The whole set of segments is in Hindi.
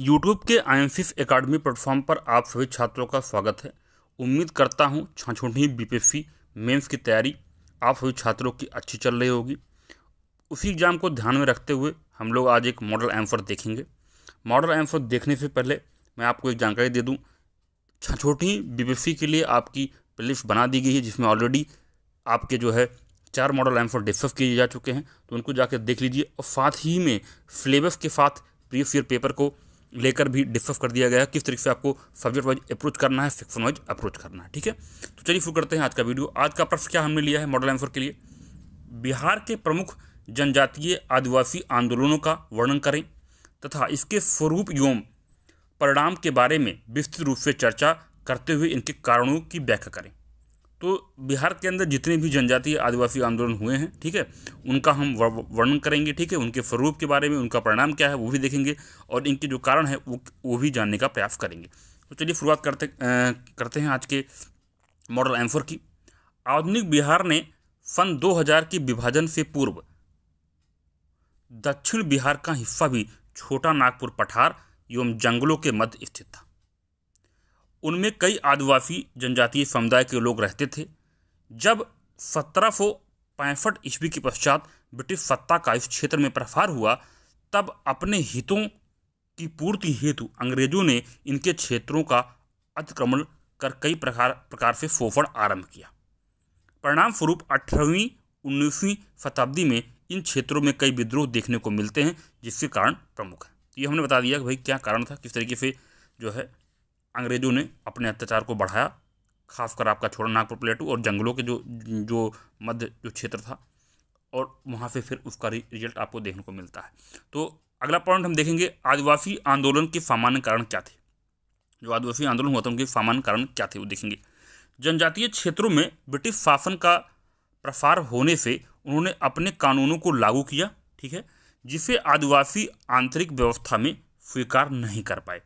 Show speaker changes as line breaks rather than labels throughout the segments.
यूट्यूब के आई एकेडमी प्लेटफॉर्म पर आप सभी छात्रों का स्वागत है उम्मीद करता हूँ छाछोटी बीपीएससी मेंस की तैयारी आप सभी छात्रों की अच्छी चल रही होगी उसी एग्ज़ाम को ध्यान में रखते हुए हम लोग आज एक मॉडल आंसर देखेंगे मॉडल आंसर देखने से पहले मैं आपको एक जानकारी दे दूँ छाछोटी बीपीएससी के लिए आपकी प्लेलिस्ट बना दी गई है जिसमें ऑलरेडी आपके जो है चार मॉडल आंसर डिस्कस किए जा चुके हैं तो उनको जाकर देख लीजिए और साथ ही में सिलेबस के साथ प्रीवियस ईयर पेपर को लेकर भी डिस्कस कर दिया गया किस तरीके से आपको सब्जेक्ट वाइज अप्रोच करना है सेक्शन वाइज अप्रोच करना है ठीक है तो चलिए शुरू करते हैं आज का वीडियो आज का प्रश्न क्या हमने लिया है मॉडल आंसर के लिए बिहार के प्रमुख जनजातीय आदिवासी आंदोलनों का वर्णन करें तथा इसके स्वरूप एवं परिणाम के बारे में विस्तृत रूप से चर्चा करते हुए इनके कारणों की व्याख्या करें तो बिहार के अंदर जितने भी जनजातीय आदिवासी आंदोलन हुए हैं ठीक है उनका हम वर्णन करेंगे ठीक है उनके स्वरूप के बारे में उनका परिणाम क्या है वो भी देखेंगे और इनके जो कारण है वो वो भी जानने का प्रयास करेंगे तो चलिए शुरुआत करते आ, करते हैं आज के मॉडल एम्फोर की आधुनिक बिहार ने सन दो के विभाजन से पूर्व दक्षिण बिहार का हिस्सा भी छोटा नागपुर पठार एवं जंगलों के मध्य स्थित था उनमें कई आदिवासी जनजातीय समुदाय के लोग रहते थे जब सत्रह सौ पैंसठ ईस्वी के पश्चात ब्रिटिश सत्ता का इस क्षेत्र में प्रसार हुआ तब अपने हितों की पूर्ति हेतु अंग्रेजों ने इनके क्षेत्रों का अतिक्रमण कर कई प्रकार प्रकार से शोषण आरंभ किया परिणाम स्वरूप अठारहवीं उन्नीसवीं शताब्दी में इन क्षेत्रों में कई विद्रोह देखने को मिलते हैं जिसके कारण प्रमुख हैं तो ये हमने बता दिया कि भाई क्या कारण था किस तरीके से जो है अंग्रेज़ों ने अपने अत्याचार को बढ़ाया खासकर आपका छोटा नागपुर प्लेटू और जंगलों के जो जो मध्य जो क्षेत्र था और वहाँ से फिर उसका रिजल्ट आपको देखने को मिलता है तो अगला पॉइंट हम देखेंगे आदिवासी आंदोलन के सामान्य कारण क्या थे जो आदिवासी आंदोलन हुआ था उनके सामान्य कारण क्या थे वो देखेंगे जनजातीय क्षेत्रों में ब्रिटिश शासन का प्रसार होने से उन्होंने अपने कानूनों को लागू किया ठीक है जिसे आदिवासी आंतरिक व्यवस्था में स्वीकार नहीं कर पाए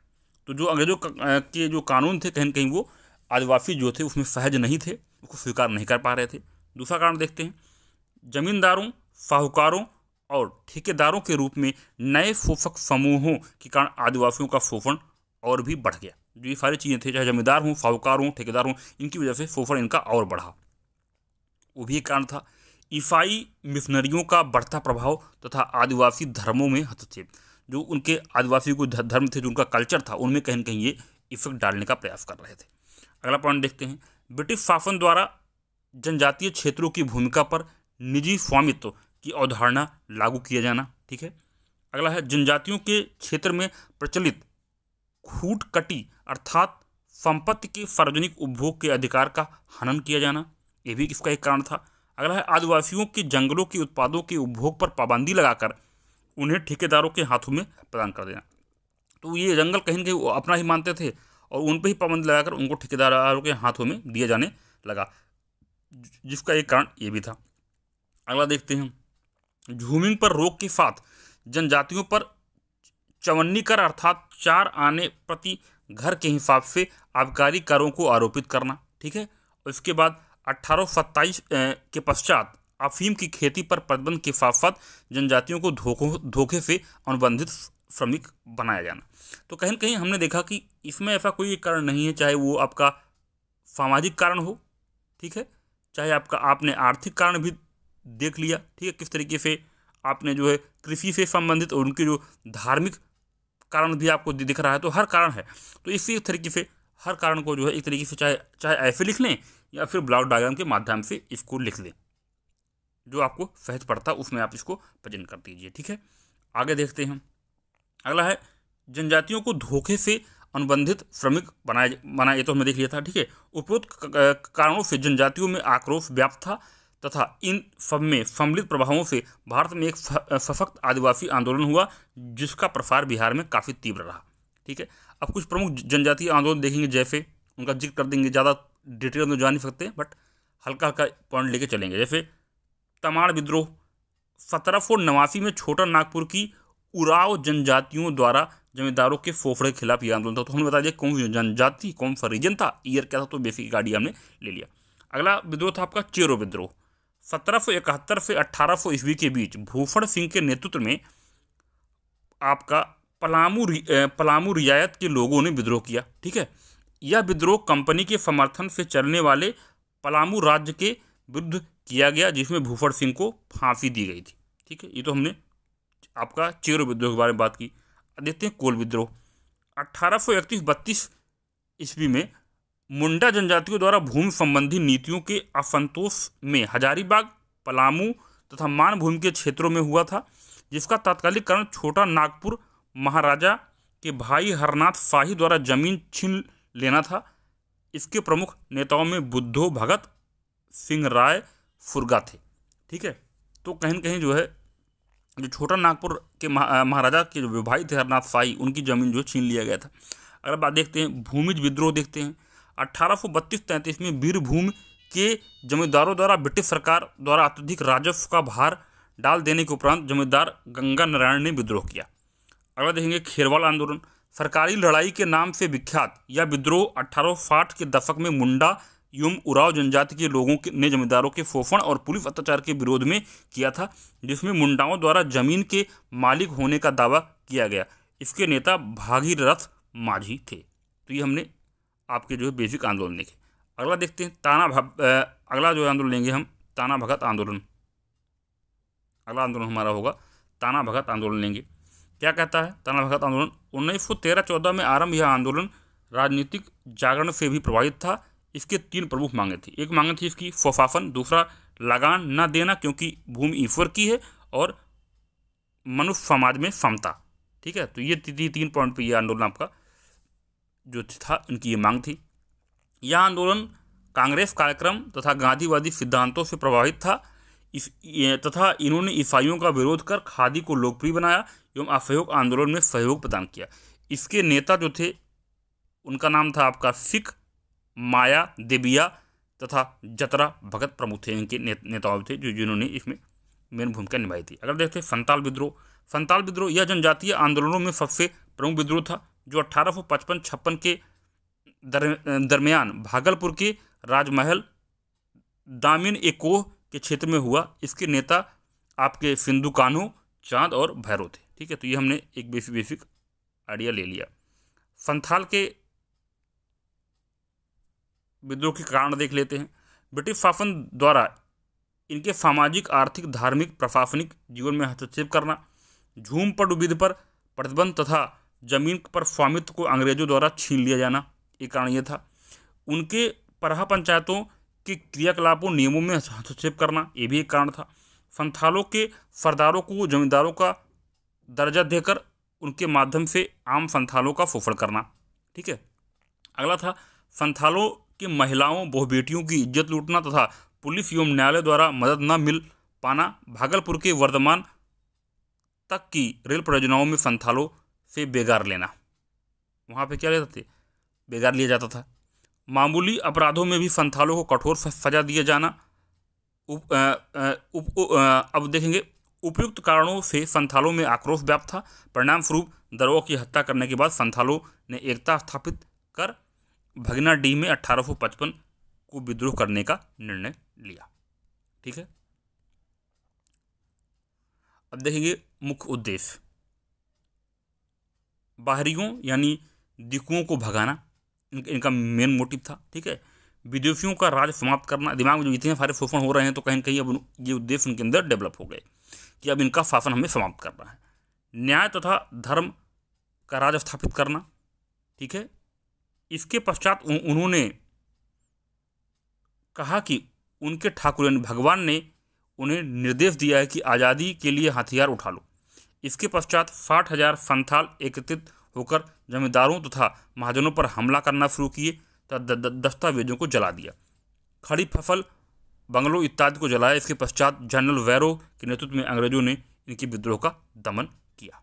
तो जो अंग्रेज़ों के जो कानून थे कहीं कहीं वो आदिवासी जो थे उसमें सहज नहीं थे उसको स्वीकार नहीं कर पा रहे थे दूसरा कारण देखते हैं जमींदारों साहूकारों और ठेकेदारों के रूप में नए शोषक समूहों के कारण आदिवासियों का शोषण और भी बढ़ गया जो ये सारी चीज़ें थे चाहे जमींदार हों साहूकार हों ठेकेदार हों इनकी वजह से शोषण इनका और बढ़ा वो भी एक कारण था ईसाई मिशनरियों का बढ़ता प्रभाव तथा आदिवासी धर्मों में हस्तक्षेप जो उनके आदिवासी को धर्म थे जो उनका कल्चर था उनमें कहीं ना कहीं ये इफेक्ट डालने का प्रयास कर रहे थे अगला पॉइंट देखते हैं ब्रिटिश शासन द्वारा जनजातीय क्षेत्रों की भूमिका पर निजी स्वामित्व की अवधारणा लागू किया जाना ठीक है अगला है जनजातियों के क्षेत्र में प्रचलित खूट कटी अर्थात संपत्ति के सार्वजनिक उपभोग के अधिकार का हनन किया जाना ये भी इसका एक कारण था अगला है आदिवासियों के जंगलों के उत्पादों के उपभोग पर पाबंदी लगाकर उन्हें ठेकेदारों के हाथों में प्रदान कर देना तो ये जंगल कहीं ना कहीं अपना ही मानते थे और उन पर ही पाबंदी लगाकर उनको ठेकेदारों के हाथों में दिया जाने लगा जिसका एक कारण ये भी था अगला देखते हैं झूमिंग पर रोक की फात जनजातियों पर चवन्नी कर अर्थात चार आने प्रति घर के हिसाब से आबकारी करों को आरोपित करना ठीक है उसके बाद अट्ठारह के पश्चात अफीम की खेती पर प्रतिबंध साथ जनजातियों को धोखों धोखे से अनुबंधित श्रमिक बनाया जाना तो कहीं कहीं हमने देखा कि इसमें ऐसा कोई कारण नहीं है चाहे वो आपका सामाजिक कारण हो ठीक है चाहे आपका आपने आर्थिक कारण भी देख लिया ठीक है किस तरीके से आपने जो है कृषि से संबंधित और उनके जो धार्मिक कारण भी आपको दिख रहा है तो हर कारण है तो इसी तरीके से हर कारण को जो है एक तरीके से चाहे चाहे ऐसे लिख लें या फिर ब्लॉक डायग्राम के माध्यम से इसको लिख लें जो आपको सहज पड़ता है उसमें आप इसको प्रजेंट कर दीजिए ठीक है आगे देखते हैं अगला है जनजातियों को धोखे से अनुबंधित श्रमिक बनाए बनाए ये तो हमने देख लिया था ठीक है उपरोक्त कारणों से जनजातियों में आक्रोश व्याप्त था तथा इन सब में सम्मिलित प्रभावों से भारत में एक सशक्त आदिवासी आंदोलन हुआ जिसका प्रसार बिहार में काफ़ी तीव्र रहा ठीक है अब कुछ प्रमुख जनजातीय आंदोलन देखेंगे जैसे उनका जिक्र कर देंगे ज़्यादा डिटेल में तो जान नहीं सकते बट हल्का हल्का पॉइंट लेके चलेंगे जैसे तमाड़ विद्रोह सत्रह नवासी में छोटा नागपुर की उराव जनजातियों द्वारा जमींदारों के फोफड़े के खिलाफ यह आंदोलन था तो हमने बता दिया कौन सी जनजाति कौन सा रीजन था ईयर क्या था तो बेसिक गाड़ी हमने ले लिया अगला विद्रोह था आपका चेरो विद्रोह सत्रह इकहत्तर से अट्ठारह सौ ईस्वी के बीच भूफड़ सिंह के नेतृत्व में आपका पलामू रि, पलामू रियायत के लोगों ने विद्रोह किया ठीक है यह विद्रोह कंपनी के समर्थन से चलने वाले पलामू राज्य के विरुद्ध किया गया जिसमें भूफड़ सिंह को फांसी दी गई थी ठीक है ये तो हमने आपका चेर विद्रोह के बारे में बात की देखते हैं कोल विद्रोह अट्ठारह सौ इकतीस बत्तीस ईस्वी में मुंडा जनजातियों द्वारा भूमि संबंधी नीतियों के असंतोष में हजारीबाग पलामू तथा मानभूमि के क्षेत्रों में हुआ था जिसका तात्कालिक कारण छोटा नागपुर महाराजा के भाई हरनाथ शाही द्वारा जमीन छीन लेना था इसके प्रमुख नेताओं में बुद्धो भगत सिंह राय फुरगा थे ठीक है तो कहीं कहीं जो है जो छोटा नागपुर के महाराजा के जो विभाई थे हरनाथ साई उनकी जमीन जो छीन लिया गया था अगर बात देखते हैं भूमिज विद्रोह देखते हैं अट्ठारह सौ में वीरभूम के जमींदारों द्वारा ब्रिटिश सरकार द्वारा अत्यधिक राजस्व का भार डाल देने के उपरांत जमींदार गंगा नारायण ने विद्रोह किया अगला देखेंगे खेरवाल आंदोलन सरकारी लड़ाई के नाम से विख्यात यह विद्रोह 1860 के दशक में मुंडा एवं उराव जनजाति के लोगों के, ने जमींदारों के फोफण और पुलिस अत्याचार के विरोध में किया था जिसमें मुंडाओं द्वारा जमीन के मालिक होने का दावा किया गया इसके नेता भागीरथ माझी थे तो ये हमने आपके जो है बेसिक आंदोलन देखे अगला देखते हैं ताना अगला जो आंदोलन लेंगे हम ताना भगत आंदोलन अगला आंदोलन हमारा होगा ताना भगत आंदोलन लेंगे क्या कहता है ताना भगत आंदोलन उन्नीस सौ तेरह चौदह में आरंभ यह आंदोलन राजनीतिक जागरण से भी प्रभावित था इसके तीन प्रमुख मांगे थी एक मांगे थी इसकी फफाफन दूसरा लगान न देना क्योंकि भूमि ईश्वर की है और मनुष्य समाज में समता ठीक है तो ये ती, तीन पॉइंट पे ये आंदोलन आपका जो था इनकी ये मांग थी यह आंदोलन कांग्रेस कार्यक्रम तथा गांधीवादी सिद्धांतों से प्रभावित था इस तथा इन्होंने ईसाइयों का विरोध कर खादी को लोकप्रिय बनाया एवं असहयोग आंदोलन में सहयोग प्रदान किया इसके नेता जो थे उनका नाम था आपका सिख माया देबिया तथा जतरा भगत प्रमुख थे इनके नेताओं थे जो जिन्होंने इसमें मेन भूमिका निभाई थी अगर देखते हैं संताल विद्रोह संताल विद्रोह यह जनजातीय आंदोलनों में सबसे प्रमुख विद्रोह था जो अठारह सौ पचपन छप्पन के दर, दरमियान भागलपुर के राजमहल दामिन एकोह के क्षेत्र में हुआ इसके नेता आपके सिंधु कानो चांद और भैरव थे ठीक है तो ये हमने एक बेसिक बेसिक आइडिया ले लिया संथाल के विद्रोह के कारण देख लेते हैं ब्रिटिश शासन द्वारा इनके सामाजिक आर्थिक धार्मिक प्रशासनिक जीवन में हस्तक्षेप करना झूम पर उबिद पर प्रतिबंध तथा जमीन पर स्वामित्व को अंग्रेजों द्वारा छीन लिया जाना ये कारण ये था उनके परहा पंचायतों के क्रियाकलापों नियमों में हस्तक्षेप करना ये भी एक कारण था संथालों के सरदारों को जमींदारों का दर्जा देकर उनके माध्यम से आम संथालों का फोफड़ करना ठीक है अगला था संथालों कि महिलाओं बहु बेटियों की इज्जत लूटना तथा पुलिस एवं न्यायालय द्वारा मदद न मिल पाना भागलपुर के वर्धमान तक की रेल परियोजनाओं में संथालों से बेगार लेना वहाँ पे क्या लेते थे बेगार लिया जाता था मामूली अपराधों में भी संथालों को कठोर सजा दिया जाना उप, आ, आ, उप, आ, अब देखेंगे उपयुक्त कारणों से संथालों में आक्रोश व्याप्त था परिणामस्वरूप दरों की हत्या करने के बाद संथालों ने एकता स्थापित कर भगना डी में पचपन को विद्रोह करने का निर्णय लिया ठीक है अब देखेंगे मुख्य उद्देश्य बाहरियों यानी दिकुओं को भगाना इनका, इनका मेन मोटिव था ठीक है विदेशियों का राज समाप्त करना दिमाग में जो इतने सारे शोषण हो रहे हैं तो कहीं कहीं अब ये उद्देश्य उनके अंदर डेवलप हो गए कि अब इनका शासन हमें समाप्त करना है न्याय तथा तो धर्म का राज स्थापित करना ठीक है इसके पश्चात उन्होंने कहा कि उनके ठाकुरन भगवान ने उन्हें निर्देश दिया है कि आज़ादी के लिए हथियार उठा लो इसके पश्चात साठ हजार संथाल एकत्रित होकर जमींदारों तथा तो महाजनों पर हमला करना शुरू किए तथा दस्तावेजों को जला दिया खड़ी फसल बंगलों इत्यादि को जलाया इसके पश्चात जनरल वैरो के नेतृत्व में अंग्रेजों ने इनकी विद्रोह का दमन किया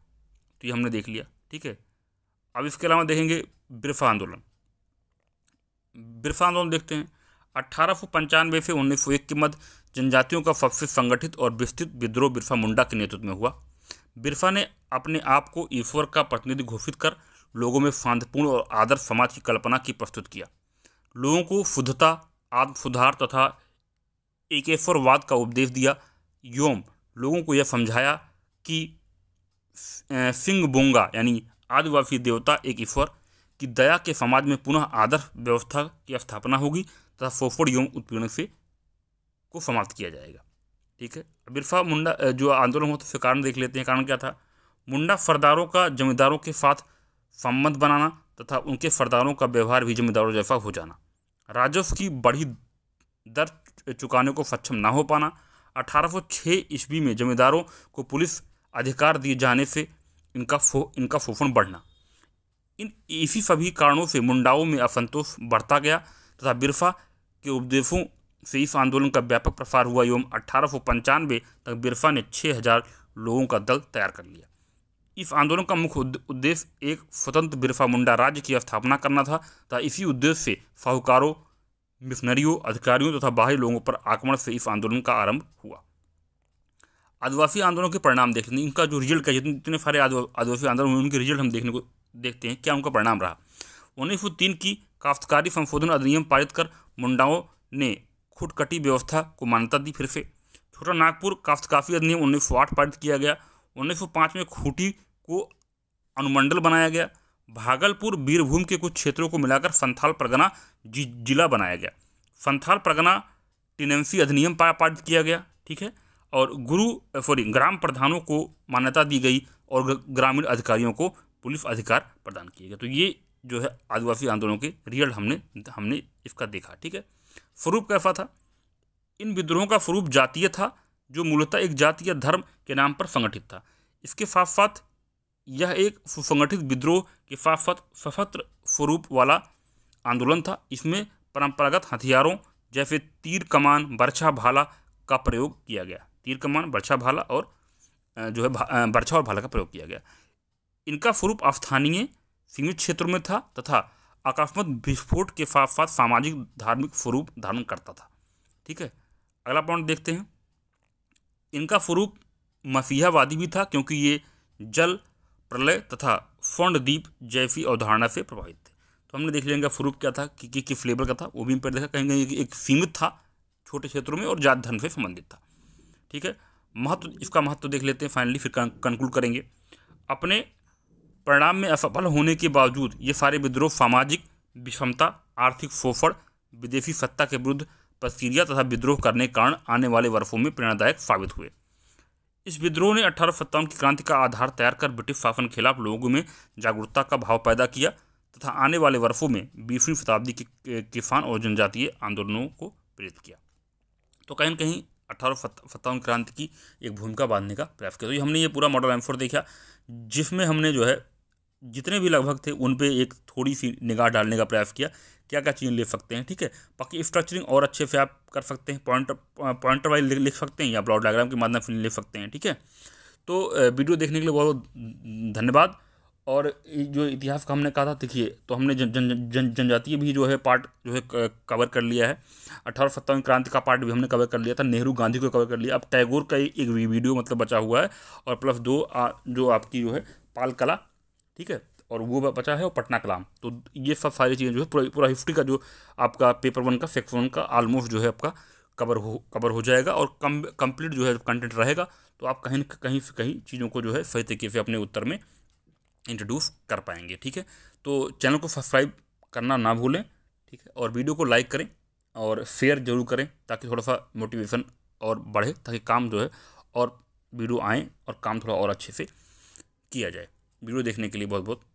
तो ये हमने देख लिया ठीक है अब इसके अलावा देखेंगे बिरफा आंदोलन बिरसा आंदोलन देखते हैं अट्ठारह से उन्नीस के मध्य जनजातियों का सबसे संगठित और विस्तृत विद्रोह बिरसा मुंडा के नेतृत्व में हुआ बिरसा ने अपने आप को ईश्वर का प्रतिनिधि घोषित कर लोगों में शांतिपूर्ण और आदर्श समाज की कल्पना की प्रस्तुत किया लोगों को शुद्धता आत्म सुधार तथा एकेश्वरवाद का उपदेश दिया योम लोगों को यह समझाया कि सिंह बोंगा यानी आदिवासी देवता एक ईश्वर कि दया के समाज में पुनः आदर्श व्यवस्था की स्थापना होगी तथा फोफड़ यौन उत्पीड़न से को समाप्त किया जाएगा ठीक है बिरफा मुंडा जो आंदोलन हुआ तो उसके कारण देख लेते हैं कारण क्या था मुंडा सरदारों का जमींदारों के साथ संबंध बनाना तथा उनके सरदारों का व्यवहार भी जमींदारों जैसा हो जाना राजस्व की बढ़ी दर चुकाने को सक्षम ना हो पाना 1806 ईस्वी में जमींदारों को पुलिस अधिकार दिए जाने से इनका फो, इनका शोषण बढ़ना इन इसी सभी कारणों से मुंडाओं में असंतोष बढ़ता गया तथा बिरफा के उपदेशों से इस आंदोलन का व्यापक प्रसार हुआ एवं अठारह तक बिरफा ने छः हजार लोगों का दल तैयार कर लिया इस आंदोलन का मुख्य उद्देश्य एक स्वतंत्र बिरफा मुंडा राज्य की स्थापना करना था तथा इसी उद्देश्य से साहूकारों मिशनरियों अधिकारियों तथा बाहरी लोगों पर आक्रमण से इस आंदोलन का आरंभ हुआ आदिवासी आंदोलन के परिणाम देखने इनका जो रिजल्ट का जितने सारे आदिवासी आंदोलन हुए उनके रिजल्ट हम देखने को देखते हैं क्या उनका परिणाम रहा उन्नीस सौ तीन की काश्तकारी संशोधन अधिनियम पारित कर मुंडाओं ने खुटकटी व्यवस्था को मान्यता दी फिर से छोटा नागपुर काश्तकाफी अधिनियम उन्नीस सौ आठ पारित किया गया उन्नीस सौ पाँच में खूटी को अनुमंडल बनाया गया भागलपुर बीरभूम के कुछ क्षेत्रों को मिलाकर संथाल परगना जि, जिला बनाया गया संथाल परगना टिनेंसी अधिनियम पारित किया गया ठीक है और गुरु सॉरी ग्राम प्रधानों को मान्यता दी गई और ग्रामीण अधिकारियों को पुलिस अधिकार प्रदान किए गए तो ये जो है आदिवासी आंदोलन के रियल हमने हमने इसका देखा ठीक है स्वरूप कैसा था इन विद्रोहों का स्वरूप जातीय था जो मूलतः एक जाति या धर्म के नाम पर संगठित था इसके साथ साथ यह एक सुसंगठित विद्रोह के साथ साथ सशस्त्र स्वरूप वाला आंदोलन था इसमें परंपरागत हथियारों जैसे तीर कमान बर्छा भाला का प्रयोग किया गया तीर कमान बर्छा भाला और जो है बर्छा और भाला का प्रयोग किया गया इनका स्वरूप स्थानीय सीमित क्षेत्र में था तथा आकस्मत विस्फोट के साथ साथ सामाजिक धार्मिक स्वरूप धारण करता था ठीक है अगला पॉइंट देखते हैं इनका स्वरूप मसीहावादी भी था क्योंकि ये जल प्रलय तथा स्वर्णद्वीप जैसी अवधारणा से प्रभावित थे तो हमने देख लिया इनका स्वरूप क्या था कि, कि किस का था वो भी पर देखा कहीं कहीं एक सीमित था छोटे क्षेत्रों में और जात धर्म से संबंधित था ठीक है महत्व इसका महत्व देख लेते हैं फाइनली फिर कंक्लूड करेंगे अपने परिणाम में असफल होने के बावजूद ये सारे विद्रोह सामाजिक विषमता आर्थिक फोफड़ विदेशी सत्ता के विरुद्ध प्रतिक्रिया तथा विद्रोह करने के कारण आने वाले वर्षों में प्रेरणादायक साबित हुए इस विद्रोह ने अठारह सत्तावन की क्रांति का आधार तैयार कर ब्रिटिश शासन के खिलाफ लोगों में जागरूकता का भाव पैदा किया तथा आने वाले वर्षों में बीसवीं शताब्दी के किसान और जनजातीय आंदोलनों को प्रेरित किया तो कहीं कहीं अठारह सत्तावन क्रांति की एक भूमिका बांधने का प्रयास किया तो ये हमने ये पूरा मॉडल एम देखा जिसमें हमने जो है जितने भी लगभग थे उन पर एक थोड़ी सी निगाह डालने का प्रयास किया क्या क्या चीज ले सकते हैं ठीक है बाकी स्ट्रक्चरिंग और अच्छे से आप कर सकते हैं पॉइंट पॉइंट वाइज लिख सकते हैं या ब्लॉड डायग्राम के माध्यम से लिख सकते हैं ठीक है तो वीडियो देखने के लिए बहुत धन्यवाद और जो इतिहास का हमने कहा था देखिए तो हमने जन जन जन जनजातीय भी जो है पार्ट जो है कवर कर लिया है अठारह सत्तावन क्रांति का पार्ट भी हमने कवर कर लिया था नेहरू गांधी को कवर कर लिया अब टैगोर का एक वीडियो मतलब बचा हुआ है और प्लस दो आ, जो आपकी जो है पाल कला ठीक है और वो बचा है और पटना कलाम तो ये सब सारी चीज़ें जो है पूरा पूरा हिस्ट्री का जो आपका पेपर वन का सेक्शन वन का आलमोस्ट जो है आपका कवर हो कवर हो जाएगा और कम कंप्लीट जो है कंटेंट रहेगा तो आप कहीं कहीं से कहीं चीज़ों को जो है सही तरीके से अपने उत्तर में इंट्रोड्यूस कर पाएंगे ठीक है तो चैनल को सब्सक्राइब करना ना भूलें ठीक है और वीडियो को लाइक करें और शेयर जरूर करें ताकि थोड़ा सा मोटिवेशन और बढ़े ताकि काम जो है और वीडियो आएँ और काम थोड़ा और अच्छे से किया जाए वीडियो देखने के लिए बहुत बहुत